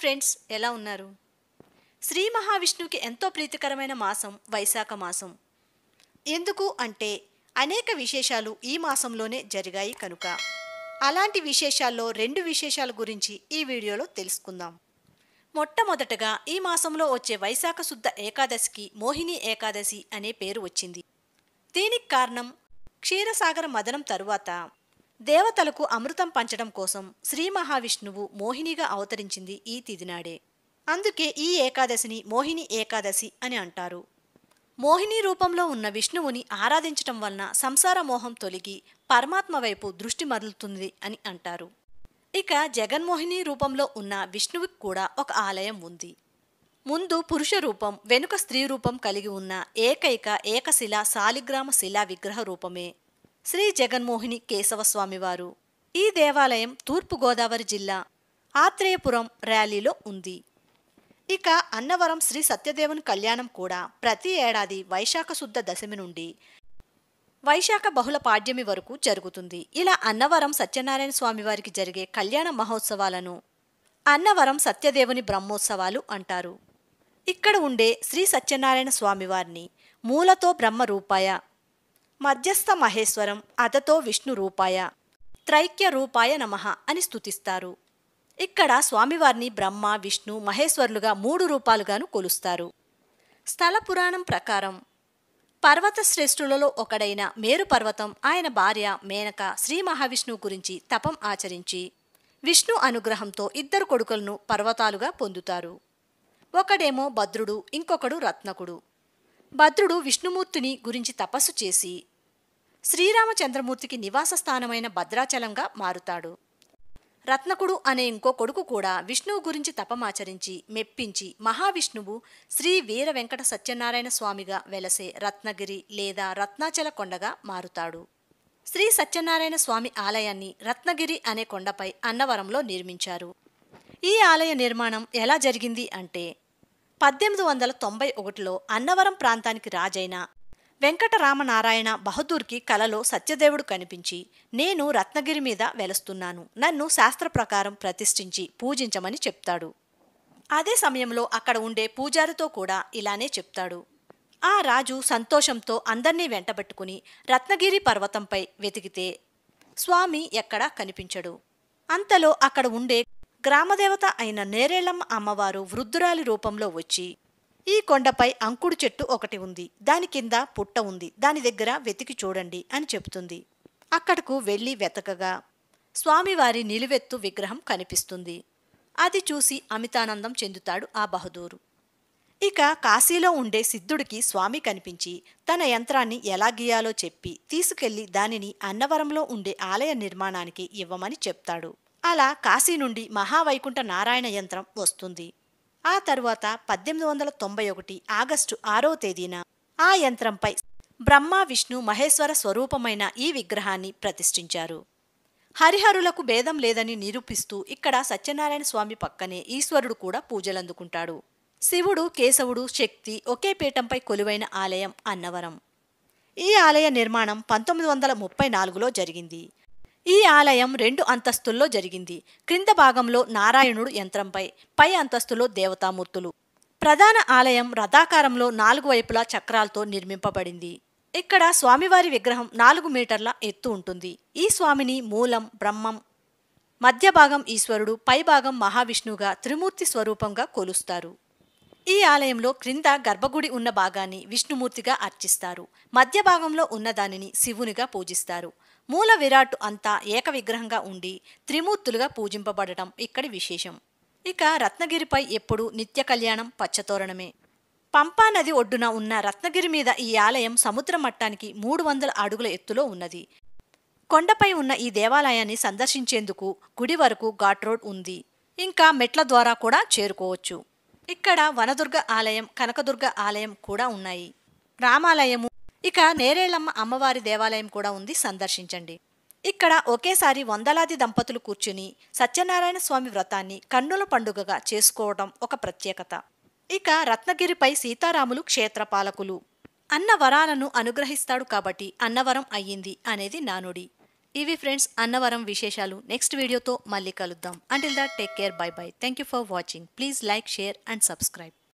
friends ఎలా ఉన్నారు శ్రీ మహావిష్ణువుకి ఎంతో ప్రీతికరమైన మాసం వైశాఖ మాసం ఎందుకు అంటే అనేక విశేషాలు ఈ మాసంలోనే జరిగాయి కనుక అలాంటి విశేషాల్లో రెండు విశేషాల గురించి ఈ వీడియోలో తెలుసుకుందాం మొట్టమొదటగా ఈ మాసంలో వచ్చే వైశాఖ శుద్ధ ఏకాదశికి మోహిని ఏకాదశి అనే పేరు వచ్చింది దీనికి కారణం క్షీరసాగర మదనం తరువాత దేవతలకు అమృతం పంచడం కోసం శ్రీ మహావిష్ణువు మోహినిగా అవతరించింది ఈ తిదినాడే అందుకే ఈ ఏకాదశిని మోహిని ఏకాదశి అని అంటారు మోహిని రూపంలో ఉన్న విష్ణువుని ఆరాధించటం వలన సంసార మోహం తొలగి పరమాత్మ వైపు దృష్టి మదులుతుంది అని అంటారు ఇక జగన్మోహిని రూపంలో ఉన్న విష్ణువుకి కూడా ఒక ఆలయం ఉంది ముందు పురుష రూపం వెనుక స్త్రీ రూపం కలిగి ఉన్న ఏకైక ఏకశిలా శాలిగ్రామ శిలా విగ్రహ రూపమే శ్రీ జగన్మోహిని కేశవస్వామివారు ఈ దేవాలయం తూర్పుగోదావరి జిల్లా ఆత్రేయపురం ర్యాలీలో ఉంది ఇక అన్నవరం శ్రీ సత్యదేవుని కళ్యాణం కూడా ప్రతి ఏడాది వైశాఖ శుద్ధ దశమి నుండి వైశాఖ బహుళ పాడ్యమి వరకు జరుగుతుంది ఇలా అన్నవరం సత్యనారాయణ స్వామివారికి జరిగే కళ్యాణ మహోత్సవాలను అన్నవరం సత్యదేవుని బ్రహ్మోత్సవాలు అంటారు ఇక్కడ ఉండే శ్రీ సత్యనారాయణ స్వామివారిని మూలతో బ్రహ్మ రూపాయ మధ్యస్థ మహేశ్వరం అతతో విష్ణు రూపాయ త్రైక్య రూపాయ నమ అని స్థుతిస్తారు ఇక్కడ స్వామివారిని బ్రహ్మ విష్ణు మహేశ్వరులుగా మూడు రూపాలుగాను కొలుస్తారు స్థల పురాణం ప్రకారం పర్వత శ్రేష్ఠులలో ఒకడైన మేరు పర్వతం ఆయన భార్య మేనక శ్రీ మహావిష్ణువు గురించి తపం ఆచరించి విష్ణు అనుగ్రహంతో ఇద్దరు కొడుకులను పర్వతాలుగా పొందుతారు ఒకడేమో భద్రుడు ఇంకొకడు రత్నకుడు భద్రుడు విష్ణుమూర్తిని గురించి తపస్సు చేసి శ్రీరామచంద్రమూర్తికి నివాస స్థానమైన భద్రాచలంగా మారుతాడు రత్నకుడు అనే ఇంకో కొడుకు కూడా విష్ణువు గురించి తపమాచరించి మెప్పించి మహావిష్ణువు శ్రీ వీర వెంకట సత్యనారాయణ స్వామిగా వెలసే రత్నగిరి లేదా రత్నాచల కొండగా మారుతాడు శ్రీ సత్యనారాయణ స్వామి ఆలయాన్ని రత్నగిరి అనే కొండపై అన్నవరంలో నిర్మించారు ఈ ఆలయ నిర్మాణం ఎలా జరిగింది అంటే పద్దెనిమిది వందల తొంభై ఒకటిలో అన్నవరం ప్రాంతానికి రాజైన వెంకటరామనారాయణ బహదూర్కి కలలో సత్యదేవుడు కనిపించి నేను రత్నగిరి మీద వెలుస్తున్నాను నన్ను శాస్త్ర ప్రకారం ప్రతిష్ఠించి పూజించమని చెప్తాడు అదే సమయంలో అక్కడ ఉండే పూజారితో కూడా ఇలానే చెప్తాడు ఆ రాజు సంతోషంతో అందర్నీ వెంటబెట్టుకుని రత్నగిరి పర్వతంపై వెతికితే స్వామి ఎక్కడా కనిపించడు అంతలో అక్కడ ఉండే గ్రామదేవత అయిన నేరేళ్ళమ్మ అమ్మవారు వృద్ధురాలి రూపంలో వచ్చి ఈ కొండపై అంకుడు చెట్టు ఒకటి ఉంది దాని కింద పుట్ట ఉంది దాని దగ్గర వెతికి చూడండి అని చెబుతుంది అక్కడకు వెళ్ళి వెతకగా స్వామివారి నిలువెత్తు విగ్రహం కనిపిస్తుంది అది చూసి అమితానందం చెందుతాడు ఆ బహదూరు ఇక కాశీలో ఉండే సిద్ధుడికి స్వామి కనిపించి తన యంత్రాన్ని ఎలా గీయాలో చెప్పి తీసుకెళ్లి దానిని అన్నవరంలో ఉండే ఆలయ నిర్మాణానికి ఇవ్వమని చెప్తాడు అలా కాశీ నుండి మహావైకుంఠ నారాయణ యంత్రం వస్తుంది ఆ తరువాత పద్దెనిమిది వందల తొంభై ఒకటి ఆగస్టు ఆరో తేదీన ఆ యంత్రంపై బ్రహ్మ విష్ణు మహేశ్వర స్వరూపమైన ఈ విగ్రహాన్ని ప్రతిష్ఠించారు హరిహరులకు భేదం లేదని నిరూపిస్తూ ఇక్కడ సత్యనారాయణ స్వామి పక్కనే ఈశ్వరుడు కూడా పూజలందుకుంటాడు శివుడు కేశవుడు శక్తి ఒకే పీఠంపై కొలువైన ఆలయం అన్నవరం ఈ ఆలయ నిర్మాణం పంతొమ్మిది వందల ముప్పై నాలుగులో జరిగింది ఈ ఆలయం రెండు అంతస్తుల్లో జరిగింది క్రింద భాగంలో నారాయణుడు యంత్రంపై పై అంతస్తులో దేవతామూర్తులు ప్రధాన ఆలయం రథాకారంలో నాలుగు వైపులా చక్రాలతో నిర్మింపబడింది ఇక్కడ స్వామివారి విగ్రహం నాలుగు మీటర్ల ఎత్తు ఉంటుంది ఈ స్వామిని మూలం బ్రహ్మం మధ్య భాగం ఈశ్వరుడు పైభాగం మహావిష్ణువుగా త్రిమూర్తి స్వరూపంగా కొలుస్తారు ఈ ఆలయంలో క్రింద గర్భగుడి ఉన్న భాగాన్ని విష్ణుమూర్తిగా అర్చిస్తారు మధ్య భాగంలో ఉన్నదానిని శివునిగా పూజిస్తారు మూల విరాట్ అంతా ఏకవిగ్రహంగా ఉండి త్రిమూర్తులుగా పూజింపబడటం ఇక్కడి విశేషం ఇక రత్నగిరిపై ఎప్పుడు నిత్య కళ్యాణం పచ్చతోరణమే పంపా నది ఒడ్డున ఉన్న రత్నగిరి మీద ఈ ఆలయం సముద్ర మట్టానికి మూడు వందల అడుగుల ఎత్తులో ఉన్నది కొండపై ఉన్న ఈ దేవాలయాన్ని సందర్శించేందుకు గుడి వరకు ఘాట్ రోడ్ ఉంది ఇంకా మెట్ల ద్వారా కూడా చేరుకోవచ్చు ఇక్కడ వనదుర్గ ఆలయం కనకదుర్గ ఆలయం కూడా ఉన్నాయి రామాలయము ఇక నేరేళ్ళమ్మ అమ్మవారి దేవాలయం కూడా ఉంది సందర్శించండి ఇక్కడ ఒకేసారి వందలాది దంపతులు కూర్చుని సత్యనారాయణ స్వామి వ్రతాన్ని కన్నుల పండుగగా చేసుకోవడం ఒక ప్రత్యేకత ఇక రత్నగిరిపై సీతారాములు క్షేత్రపాలకులు అన్న వరాలను అనుగ్రహిస్తాడు కాబట్టి అన్నవరం అయ్యింది అనేది నానుడి ఇవి ఫ్రెండ్స్ అన్నవరం విశేషాలు నెక్స్ట్ వీడియోతో మళ్ళీ కలుద్దాం until the take care bye bye thank you for watching please like share and subscribe